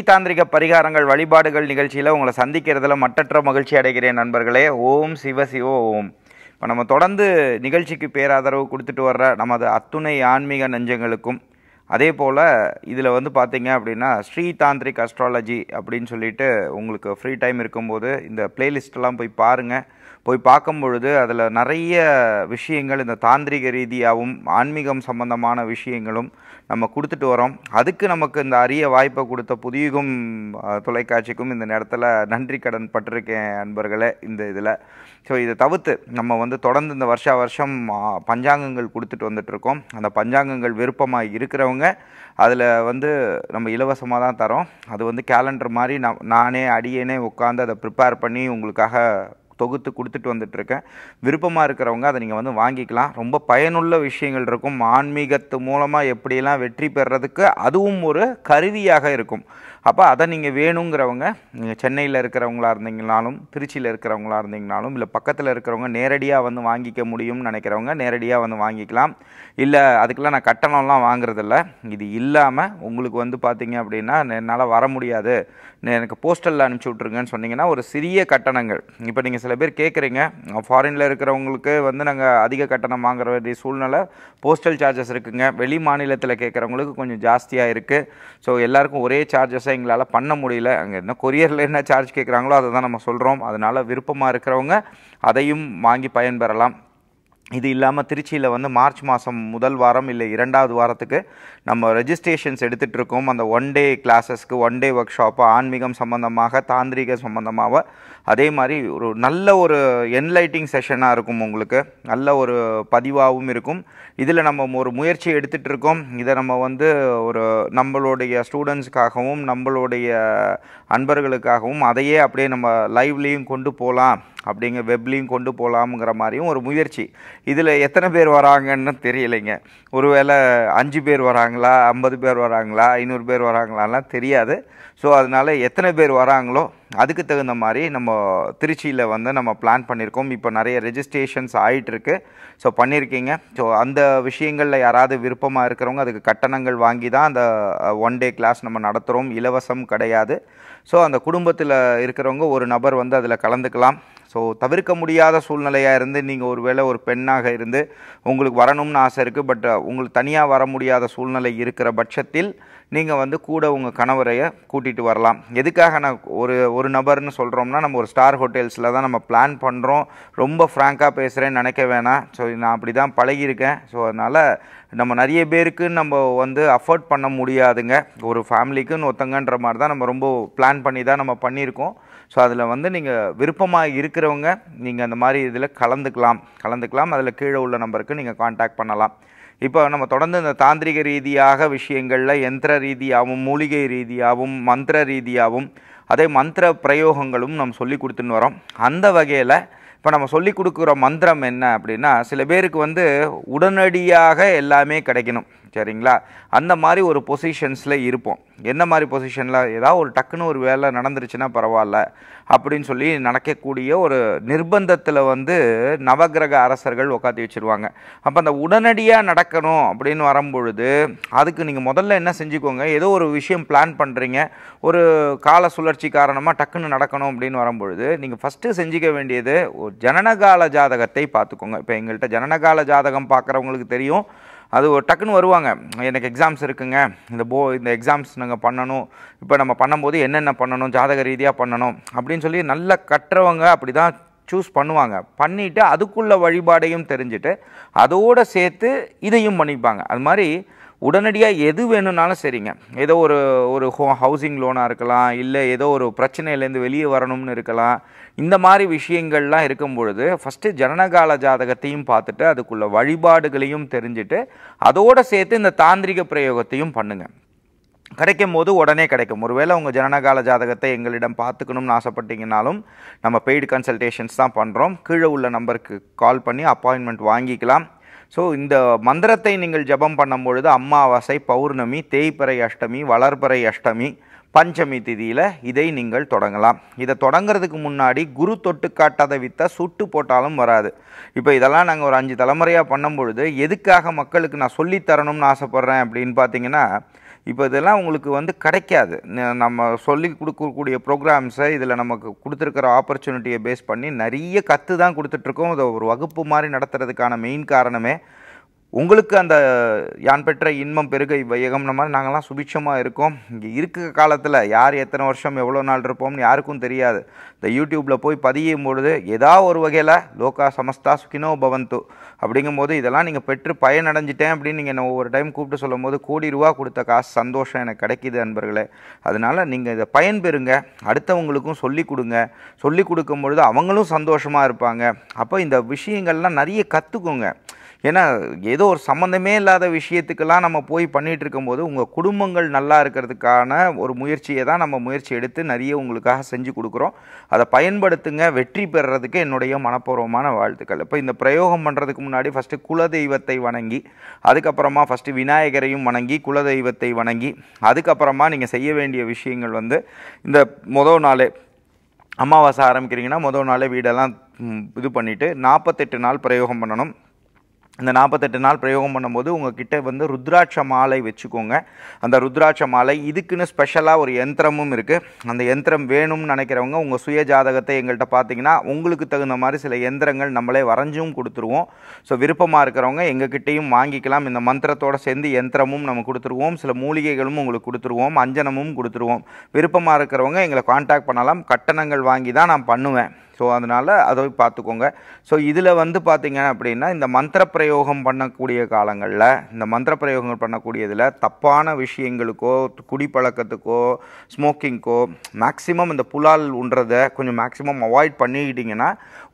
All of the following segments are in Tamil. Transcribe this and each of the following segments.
ஸ்ரீதாந்திரிக பரிகாரங்கள் வழிபாடுகள் நிகழ்ச்சியில் உங்களை சந்திக்கிறதுல மட்டற்ற மகிழ்ச்சி அடைகிறேன் நண்பர்களே ஓம் சிவ சிவ ஓம் இப்போ நம்ம தொடர்ந்து நிகழ்ச்சிக்கு பேராதரவு கொடுத்துட்டு வர்ற நமது அத்துணை ஆன்மீக நெஞ்சங்களுக்கும் அதே போல் இதில் வந்து பார்த்திங்க அப்படின்னா ஸ்ரீ தாந்திரிக் அஸ்ட்ராலஜி அப்படின்னு சொல்லிட்டு உங்களுக்கு ஃப்ரீ டைம் இருக்கும்போது இந்த பிளேலிஸ்டெல்லாம் போய் பாருங்கள் போய் பார்க்கும் பொழுது அதில் நிறைய விஷயங்கள் இந்த தாந்திரிக ரீதியாகவும் ஆன்மீகம் சம்பந்தமான விஷயங்களும் நம்ம கொடுத்துட்டு வரோம் அதுக்கு நமக்கு இந்த அரிய வாய்ப்பை கொடுத்த புதியுகம் தொலைக்காட்சிக்கும் இந்த நேரத்தில் நன்றி கடன் பட்டிருக்கேன் அன்பர்களே இந்த இதில் ஸோ இதை தவிர்த்து நம்ம வந்து தொடர்ந்து இந்த வருஷா வருஷம் பஞ்சாங்கங்கள் கொடுத்துட்டு வந்துட்ருக்கோம் அந்த பஞ்சாங்கங்கள் விருப்பமாக இருக்கிறவங்க அதில் வந்து நம்ம இலவசமாக தான் தரோம் அது வந்து கேலண்டர் மாதிரி நான் நானே அடியேனே உட்காந்து அதை ப்ரிப்பேர் பண்ணி உங்களுக்காக தொகுத்து கொடுத்துட்டு இருக்கேன் விருப்பமாக இருக்கிறவங்க அதை நீங்கள் வந்து வாங்கிக்கலாம் ரொம்ப பயனுள்ள விஷயங்கள் இருக்கும் ஆன்மீகத்து மூலமாக எப்படியெல்லாம் வெற்றி பெறதுக்கு அதுவும் ஒரு கருவியாக இருக்கும் அப்போ அதை நீங்கள் வேணுங்கிறவங்க நீங்கள் சென்னையில் இருக்கிறவங்களா இருந்தீங்கனாலும் திருச்சியில் இருக்கிறவங்களா இருந்தீங்கனாலும் இல்லை பக்கத்தில் இருக்கிறவங்க நேரடியாக வந்து வாங்கிக்க முடியும்னு நினைக்கிறவங்க நேரடியாக வந்து வாங்கிக்கலாம் இல்லை அதுக்கெல்லாம் நான் கட்டணம்லாம் வாங்குறதில்ல இது இல்லாமல் உங்களுக்கு வந்து பார்த்தீங்க அப்படின்னா என்னால் வர முடியாது எனக்கு போஸ்டலில் அனுப்பிச்சி விட்ருங்கன்னு சொன்னீங்கன்னா ஒரு சிறிய கட்டணங்கள் இப்போ நீங்கள் சில பேர் கேட்குறீங்க ஃபாரினில் இருக்கிறவங்களுக்கு வந்து நாங்கள் அதிக கட்டணம் வாங்குற வேண்டிய சூழ்நிலை போஸ்டல் சார்ஜஸ் இருக்குங்க வெளி மாநிலத்தில் கேட்குறவங்களுக்கு கொஞ்சம் ஜாஸ்தியாக இருக்குது ஸோ எல்லாருக்கும் ஒரே சார்ஜஸாக எங்களால் பண்ண முடியல அங்கே என்ன கொரியரில் என்ன சார்ஜ் கேட்குறாங்களோ அதை தான் நம்ம சொல்கிறோம் அதனால் விருப்பமாக இருக்கிறவங்க அதையும் வாங்கி பயன்பெறலாம் இது இல்லாமல் திருச்சியில் வந்து மார்ச் மாதம் முதல் வாரம் இல்லை இரண்டாவது வாரத்துக்கு நம்ம ரெஜிஸ்ட்ரேஷன்ஸ் எடுத்துகிட்டு இருக்கோம் அந்த ஒன் டே கிளாஸஸ்க்கு ஒன் டே ஒர்க் ஷாப்பு ஆன்மீகம் சம்மந்தமாக தாந்திரிக சம்மந்தமாக அதே மாதிரி ஒரு நல்ல ஒரு என்லைட்டிங் செஷனாக இருக்கும் உங்களுக்கு நல்ல ஒரு பதிவாகவும் இருக்கும் இதில் நம்ம ஒரு முயற்சி எடுத்துகிட்டு இருக்கோம் இதை நம்ம வந்து ஒரு நம்மளுடைய ஸ்டூடெண்ட்ஸுக்காகவும் நம்மளுடைய அன்பர்களுக்காகவும் அதையே அப்படியே நம்ம லைவ்லேயும் கொண்டு போகலாம் அப்படிங்க வெப்லேயும் கொண்டு போகலாம்ங்கிற மாதிரியும் ஒரு முயற்சி இதில் எத்தனை பேர் வராங்கன்னு தெரியலைங்க ஒருவேளை அஞ்சு பேர் வராங்களா ஐம்பது பேர் வராங்களா ஐநூறு பேர் வராங்களாலாம் தெரியாது ஸோ அதனால் எத்தனை பேர் வராங்களோ அதுக்கு தகுந்த மாதிரி நம்ம திருச்சியில் வந்து நம்ம பிளான் பண்ணியிருக்கோம் இப்போ நிறைய ரெஜிஸ்ட்ரேஷன்ஸ் ஆகிட்டுருக்கு ஸோ பண்ணியிருக்கீங்க ஸோ அந்த விஷயங்களில் யாராவது விருப்பமாக இருக்கிறவங்க அதுக்கு கட்டணங்கள் வாங்கி தான் அந்த ஒன் டே கிளாஸ் நம்ம நடத்துகிறோம் இலவசம் கிடையாது ஸோ அந்த குடும்பத்தில் இருக்கிறவங்க ஒரு நபர் வந்து அதில் கலந்துக்கலாம் ஸோ தவிர்க்க முடியாத சூழ்நிலையாக இருந்து நீங்கள் ஒரு வேளை ஒரு பெண்ணாக இருந்து உங்களுக்கு வரணும்னு ஆசை இருக்குது பட் உங்களுக்கு தனியாக வர முடியாத சூழ்நிலை இருக்கிற பட்சத்தில் நீங்கள் வந்து கூட உங்கள் கணவரையை கூட்டிகிட்டு வரலாம் எதுக்காக நான் ஒரு ஒரு நபர்னு சொல்கிறோம்னா நம்ம ஒரு ஸ்டார் ஹோட்டல்ஸில் தான் நம்ம பிளான் பண்ணுறோம் ரொம்ப ஃப்ராங்காக பேசுகிறேன்னு நினைக்க வேணாம் ஸோ நான் அப்படி தான் பழகியிருக்கேன் ஸோ அதனால் நம்ம நிறைய பேருக்கு நம்ம வந்து அஃபோர்ட் பண்ண முடியாதுங்க ஒரு ஃபேமிலிக்குன்னு ஒருத்தங்கன்ற மாதிரி தான் நம்ம ரொம்ப பிளான் பண்ணி தான் நம்ம பண்ணியிருக்கோம் ஸோ அதில் வந்து நீங்கள் விருப்பமாக இருக்கிறவங்க நீங்கள் அந்த மாதிரி இதில் கலந்துக்கலாம் கலந்துக்கலாம் அதில் கீழே உள்ள நம்பருக்கு நீங்கள் காண்டாக்ட் பண்ணலாம் இப்போ நம்ம தொடர்ந்து இந்த தாந்திரிக ரீதியாக விஷயங்களில் யந்திர ரீதியாகவும் மூலிகை ரீதியாகவும் மந்திர ரீதியாகவும் அதே மந்திர பிரயோகங்களும் நம்ம சொல்லி கொடுத்துன்னு வரோம் அந்த வகையில் இப்போ நம்ம சொல்லி கொடுக்குற மந்திரம் என்ன அப்படின்னா சில பேருக்கு வந்து உடனடியாக எல்லாமே கிடைக்கணும் சரிங்களா அந்த மாதிரி ஒரு பொசிஷன்ஸில் இருப்போம் என்ன மாதிரி பொசிஷனில் ஏதாவது ஒரு டக்குன்னு ஒரு வேலை நடந்துருச்சுன்னா பரவாயில்ல அப்படின்னு சொல்லி நடக்கக்கூடிய ஒரு நிர்பந்தத்தில் வந்து நவகிரக அரசர்கள் உட்காந்து வச்சுருவாங்க அப்போ அந்த உடனடியாக நடக்கணும் அப்படின்னு வரும்பொழுது அதுக்கு நீங்கள் முதல்ல என்ன செஞ்சுக்கோங்க ஏதோ ஒரு விஷயம் பிளான் பண்ணுறீங்க ஒரு கால சுழற்சி காரணமாக டக்குன்னு நடக்கணும் அப்படின்னு வரும்பொழுது நீங்கள் ஃபஸ்ட்டு செஞ்சுக்க வேண்டியது ஒரு ஜனனகால ஜாதகத்தை பார்த்துக்கோங்க இப்போ எங்கள்கிட்ட ஜனனகால ஜாதகம் பார்க்குறவங்களுக்கு தெரியும் அது ஒரு டக்குன்னு வருவாங்க எனக்கு எக்ஸாம்ஸ் இருக்குங்க இந்த போ இந்த எக்ஸாம்ஸ் நாங்கள் பண்ணணும் இப்போ நம்ம பண்ணும்போது என்னென்ன பண்ணணும் ஜாதக ரீதியாக பண்ணணும் அப்படின்னு சொல்லி நல்லா கற்றவங்க அப்படி தான் சூஸ் பண்ணுவாங்க பண்ணிவிட்டு அதுக்குள்ள வழிபாடையும் தெரிஞ்சுட்டு அதோடு சேர்த்து இதையும் பண்ணிப்பாங்க அது மாதிரி உடனடியாக எது வேணும்னாலும் சரிங்க ஏதோ ஒரு ஒரு ஹோ ஹவுசிங் லோனாக இருக்கலாம் இல்லை ஏதோ ஒரு பிரச்சனையிலேருந்து வெளியே வரணும்னு இருக்கலாம் இந்த மாதிரி விஷயங்கள்லாம் இருக்கும் பொழுது ஃபஸ்ட்டு ஜனனகால ஜாதகத்தையும் பார்த்துட்டு அதுக்குள்ள வழிபாடுகளையும் தெரிஞ்சுட்டு அதோடு சேர்த்து இந்த தாந்திரிக பிரயோகத்தையும் பண்ணுங்கள் கிடைக்கும் போது உடனே கிடைக்கும் ஒருவேளை உங்கள் ஜனனகால ஜாதகத்தை எங்களிடம் பார்த்துக்கணும்னு ஆசைப்பட்டீங்கனாலும் நம்ம பெய்டு கன்சல்டேஷன்ஸ் தான் பண்ணுறோம் கீழே உள்ள நம்பருக்கு கால் பண்ணி அப்பாயின்மெண்ட் வாங்கிக்கலாம் ஸோ இந்த மந்திரத்தை நீங்கள் ஜபம் பண்ணும் பொழுது அம்மாவாசை பௌர்ணமி தேய்ப்பறை அஷ்டமி வளர்ப்பறை அஷ்டமி பஞ்சமி திதியில் இதை நீங்கள் தொடங்கலாம் இதை தொடங்கிறதுக்கு முன்னாடி குரு தொட்டு காட்டாத வித்தை சுட்டு போட்டாலும் வராது இப்போ இதெல்லாம் நாங்கள் ஒரு அஞ்சு தலைமுறையாக பண்ணும் பொழுது எதுக்காக மக்களுக்கு நான் சொல்லித்தரணும்னு ஆசைப்பட்றேன் அப்படின்னு பார்த்தீங்கன்னா இப்போ இதெல்லாம் உங்களுக்கு வந்து கிடைக்காது நம்ம சொல்லி கொடுக்கக்கூடிய ப்ரோக்ராம்ஸை இதில் நமக்கு கொடுத்துருக்கிற ஆப்பர்ச்சுனிட்டியை பேஸ் பண்ணி நிறைய கற்று தான் கொடுத்துட்ருக்கோம் இதை ஒரு வகுப்பு மாதிரி நடத்துறதுக்கான மெயின் காரணமே உங்களுக்கு அந்த யான் பெற்ற இன்பம் பெருக வையகம்ன மாதிரி நாங்கள்லாம் சுபிட்சமாக இருக்கோம் இங்கே இருக்கிற காலத்தில் யார் எத்தனை வருஷம் எவ்வளோ நாள் இருப்போம்னு யாருக்கும் தெரியாது இந்த யூடியூப்பில் போய் பதியும் பொழுது ஏதாவது ஒரு வகையில் லோகா சமஸ்தா சுகினோ பவந்து அப்படிங்கும்போது இதெல்லாம் நீங்கள் பெற்று பயனடைஞ்சிட்டேன் அப்படின்னு நீங்கள் நான் ஒவ்வொரு டைம் கூப்பிட்டு சொல்லும் போது கோடி ரூபா கொடுத்த காசு சந்தோஷம் எனக்கு கிடைக்கிது அன்பர்களே அதனால் நீங்கள் இதை பயன்பெறுங்க அடுத்தவங்களுக்கும் சொல்லி கொடுங்க சொல்லி கொடுக்கும் பொழுது அவங்களும் சந்தோஷமாக இருப்பாங்க அப்போ இந்த விஷயங்கள்லாம் நிறைய கற்றுக்குங்க ஏன்னா ஏதோ ஒரு சம்மந்தமே இல்லாத விஷயத்துக்கெல்லாம் நம்ம போய் பண்ணிகிட்டு இருக்கும்போது உங்கள் குடும்பங்கள் நல்லா இருக்கிறதுக்கான ஒரு முயற்சியை தான் நம்ம முயற்சி எடுத்து நிறைய உங்களுக்காக செஞ்சு கொடுக்குறோம் அதை பயன்படுத்துங்க வெற்றி பெறுறதுக்கு என்னுடைய மனப்பூர்வமான வாழ்த்துக்கள் இப்போ இந்த பிரயோகம் பண்ணுறதுக்கு முன்னாடி ஃபஸ்ட்டு குலதெய்வத்தை வணங்கி அதுக்கப்புறமா ஃபஸ்ட்டு விநாயகரையும் வணங்கி குலதெய்வத்தை வணங்கி அதுக்கப்புறமா நீங்கள் செய்ய வேண்டிய விஷயங்கள் வந்து இந்த மொதல் நாளே அமாவாசை ஆரம்பிக்கிறீங்கன்னா மொதல் நாளே வீடெல்லாம் இது பண்ணிவிட்டு நாற்பத்தெட்டு நாள் பிரயோகம் பண்ணணும் இந்த நாற்பத்தெட்டு நாள் பிரயோகம் பண்ணும்போது உங்ககிட்ட வந்து ருத்ராட்ச மாலை வச்சுக்கோங்க அந்த ருத்ராட்ச மாலை இதுக்குன்னு ஸ்பெஷலாக ஒரு யந்திரமும் இருக்குது அந்த யந்திரம் வேணும்னு நினைக்கிறவங்க உங்கள் சுய ஜாதகத்தை எங்கள்கிட்ட பார்த்தீங்கன்னா உங்களுக்கு தகுந்த மாதிரி சில யந்திரங்கள் நம்மளே வரைஞ்சும் கொடுத்துருவோம் ஸோ விருப்பமாக இருக்கிறவங்க எங்ககிட்டையும் வாங்கிக்கலாம் இந்த மந்திரத்தோடு சேர்ந்து யந்திரமும் நம்ம கொடுத்துருவோம் சில மூலிகைகளும் உங்களுக்கு கொடுத்துருவோம் அஞ்சனமும் கொடுத்துருவோம் விருப்பமாக இருக்கிறவங்க எங்களை காண்டாக்ட் பண்ணலாம் கட்டணங்கள் வாங்கி தான் நான் பண்ணுவேன் ஸோ அதனால் அதை பார்த்துக்கோங்க ஸோ இதில் வந்து பார்த்தீங்க அப்படின்னா இந்த மந்திர பிரயோகம் பிரயோகம் பண்ணக்கூடிய காலங்களில் இந்த மந்திர பிரயோகங்கள் பண்ணக்கூடியதில் தப்பான விஷயங்களுக்கோ குடிப்பழக்கத்துக்கோ ஸ்மோக்கிங்க்கோ மேக்சிமம் இந்த புலால் உண்றதை கொஞ்சம் மேக்ஸிமம் அவாய்ட் பண்ணிக்கிட்டிங்கன்னா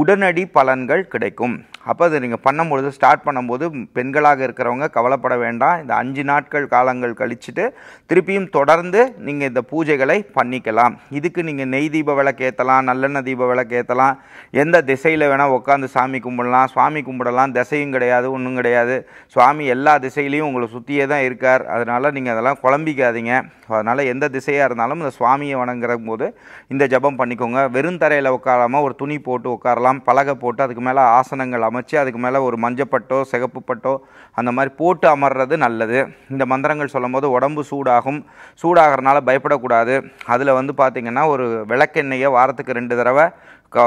உடனடி பலன்கள் கிடைக்கும் அப்போ அதை நீங்கள் பண்ணும்பொழுது ஸ்டார்ட் பண்ணும்போது பெண்களாக இருக்கிறவங்க கவலைப்பட வேண்டாம் இந்த அஞ்சு நாட்கள் காலங்கள் கழிச்சுட்டு திருப்பியும் தொடர்ந்து நீங்கள் இந்த பூஜைகளை பண்ணிக்கலாம் இதுக்கு நீங்கள் நெய் தீப விளக்கு ஏற்றலாம் நல்லெண்ணெய் தீப விளக்கு ஏற்றலாம் எந்த திசையில் வேணால் உட்காந்து சாமி கும்பிடலாம் சுவாமி கும்பிடலாம் திசையும் கிடையாது கிடையாது ஒன்றும் கிடையாது சுவாமி எல்லா திசையிலையும் உங்களை சுற்றியே தான் இருக்கார் அதனால் நீங்கள் அதெல்லாம் குழம்பிக்காதீங்க அதனால் எந்த திசையாக இருந்தாலும் இந்த சுவாமியை வணங்குற போது இந்த ஜபம் பண்ணிக்கோங்க வெறும் தரையில் உட்காராமல் ஒரு துணி போட்டு உட்காரலாம் பலகை போட்டு அதுக்கு மேலே ஆசனங்கள் அமைச்சு அதுக்கு மேலே ஒரு மஞ்சப்பட்டோ சிகப்பு பட்டோ அந்த மாதிரி போட்டு அமர்றது நல்லது இந்த மந்திரங்கள் சொல்லும் போது உடம்பு சூடாகும் சூடாகிறனால பயப்படக்கூடாது அதில் வந்து பார்த்திங்கன்னா ஒரு விளக்கெண்ணெயை வாரத்துக்கு ரெண்டு தடவை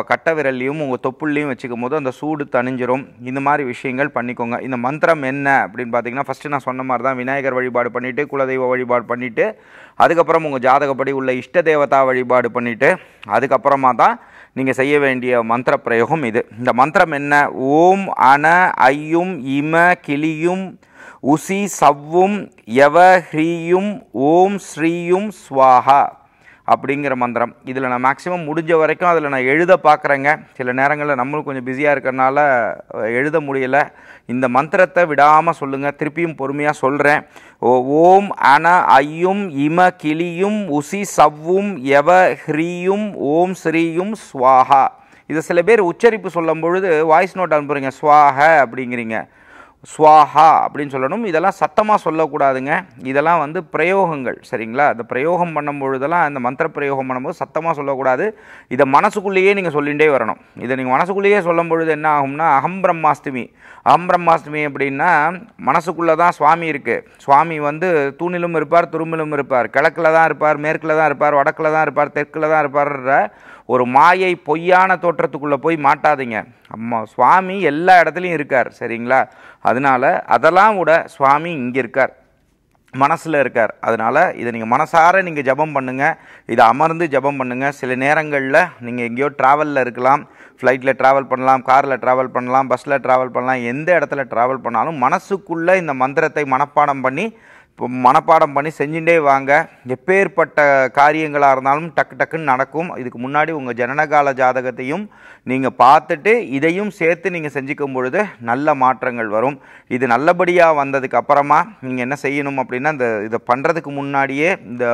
கட்ட விரல்லையும் உங்கள் தொப்புள்ளையும் வச்சுக்கும் போது அந்த சூடு தணிஞ்சிரும் இந்த மாதிரி விஷயங்கள் பண்ணிக்கோங்க இந்த மந்திரம் என்ன அப்படின்னு பார்த்தீங்கன்னா ஃபஸ்ட்டு நான் சொன்ன மாதிரி தான் விநாயகர் வழிபாடு பண்ணிவிட்டு குலதெய்வ வழிபாடு பண்ணிவிட்டு அதுக்கப்புறம் உங்கள் ஜாதகப்படி உள்ள இஷ்ட தேவதா வழிபாடு பண்ணிவிட்டு அதுக்கப்புறமா தான் நீங்கள் செய்ய வேண்டிய மந்திர பிரயோகம் இது இந்த மந்திரம் என்ன ஓம் அன ஐயும் இம கிளியும் உசி சவ்வும் எவ ஹ்ரீயும் ஓம் ஸ்ரீயும் ஸ்வாஹா அப்படிங்கிற மந்திரம் இதில் நான் மேக்ஸிமம் முடிஞ்ச வரைக்கும் அதில் நான் எழுத பார்க்குறேங்க சில நேரங்களில் நம்மளும் கொஞ்சம் பிஸியாக இருக்கிறனால எழுத முடியலை இந்த மந்திரத்தை விடாமல் சொல்லுங்கள் திருப்பியும் பொறுமையாக சொல்கிறேன் ஓம் அன ஐயும் இம கிளியும் உசி சவ்வும் எவ ஹ்ரீயும் ஓம் ஸ்ரீயும் ஸ்வாஹா இதை சில பேர் உச்சரிப்பு சொல்லும் பொழுது வாய்ஸ் நோட் அனுப்புகிறீங்க ஸ்வாஹ அப்படிங்கிறீங்க ஸ்வாஹா அப்படின்னு சொல்லணும் இதெல்லாம் சத்தமாக சொல்லக்கூடாதுங்க இதெல்லாம் வந்து பிரயோகங்கள் சரிங்களா அந்த பிரயோகம் பண்ணும்பொழுதெல்லாம் அந்த மந்திர பிரயோகம் பண்ணும்போது சத்தமாக சொல்லக்கூடாது இதை மனசுக்குள்ளேயே நீங்கள் சொல்லிகிட்டே வரணும் இதை நீங்கள் மனசுக்குள்ளேயே சொல்லும் பொழுது என்ன ஆகும்னா அகம் பிரம்மாஸ்தமி அகம் பிரம்மாஸ்தமி அப்படின்னா மனசுக்குள்ளே தான் சுவாமி இருக்குது சுவாமி வந்து தூணிலும் இருப்பார் துரும்பிலும் இருப்பார் கிழக்கில் தான் இருப்பார் மேற்கில் தான் இருப்பார் வடக்கில் தான் இருப்பார் தெற்கில் தான் இருப்பார்ன்ற ஒரு மாயை பொய்யான தோற்றத்துக்குள்ளே போய் மாட்டாதீங்க அம்மா சுவாமி எல்லா இடத்துலையும் இருக்கார் சரிங்களா அதனால் அதெல்லாம் கூட சுவாமி இங்கே இருக்கார் மனசில் இருக்கார் அதனால் இதை நீங்கள் மனசார நீங்கள் ஜபம் பண்ணுங்கள் இதை அமர்ந்து ஜபம் பண்ணுங்கள் சில நேரங்களில் நீங்கள் எங்கேயோ ட்ராவலில் இருக்கலாம் ஃப்ளைட்டில் ட்ராவல் பண்ணலாம் காரில் ட்ராவல் பண்ணலாம் பஸ்ஸில் ட்ராவல் பண்ணலாம் எந்த இடத்துல ட்ராவல் பண்ணாலும் மனசுக்குள்ளே இந்த மந்திரத்தை மனப்பாடம் பண்ணி மனப்பாடம் பண்ணி செஞ்சுட்டே வாங்க எப்பேற்பட்ட காரியங்களாக இருந்தாலும் டக்கு டக்குன்னு நடக்கும் இதுக்கு முன்னாடி உங்கள் ஜனனகால ஜாதகத்தையும் நீங்கள் பார்த்துட்டு இதையும் சேர்த்து நீங்கள் செஞ்சுக்கும் பொழுது நல்ல மாற்றங்கள் வரும் இது நல்லபடியாக வந்ததுக்கு அப்புறமா நீங்கள் என்ன செய்யணும் அப்படின்னா இந்த இதை பண்ணுறதுக்கு முன்னாடியே இந்த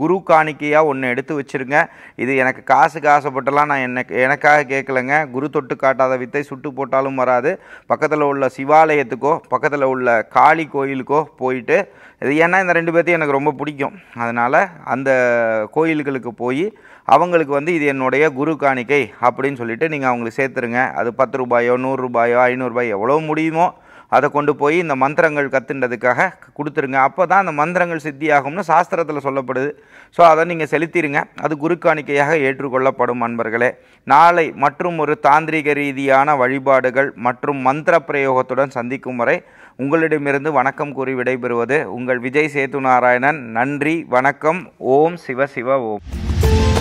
குரு காணிக்கையாக ஒன்று எடுத்து வச்சுருங்க இது எனக்கு காசுக்கு ஆசைப்பட்டலாம் நான் எனக்கு எனக்காக கேட்கலங்க குரு தொட்டு காட்டாத வித்தை சுட்டு போட்டாலும் வராது பக்கத்தில் உள்ள சிவாலயத்துக்கோ பக்கத்தில் உள்ள காளி கோயிலுக்கோ போயிட்டு இது ஏன்னா இந்த ரெண்டு பேர்த்தையும் எனக்கு ரொம்ப பிடிக்கும் அதனால் அந்த கோயில்களுக்கு போய் அவங்களுக்கு வந்து இது என்னுடைய குரு காணிக்கை அப்படின்னு சொல்லிவிட்டு நீங்கள் அவங்களுக்கு சேர்த்துருங்க அது பத்து ரூபாயோ நூறுரூபாயோ ஐநூறுரூபாயோ எவ்வளோ முடியுமோ அதை கொண்டு போய் இந்த மந்திரங்கள் கத்துன்றதுக்காக கொடுத்துருங்க அப்போ தான் அந்த மந்திரங்கள் சித்தியாகும்னு சாஸ்திரத்தில் சொல்லப்படுது ஸோ அதை நீங்கள் செலுத்திடுங்க அது குருக்காணிக்கையாக ஏற்றுக்கொள்ளப்படும் அன்பர்களே நாளை மற்றும் ஒரு தாந்திரிக ரீதியான வழிபாடுகள் மற்றும் மந்திர பிரயோகத்துடன் சந்திக்கும் வரை உங்களிடமிருந்து வணக்கம் கூறி விடைபெறுவது உங்கள் விஜய் சேது நாராயணன் நன்றி வணக்கம் ஓம் சிவ சிவ ஓம்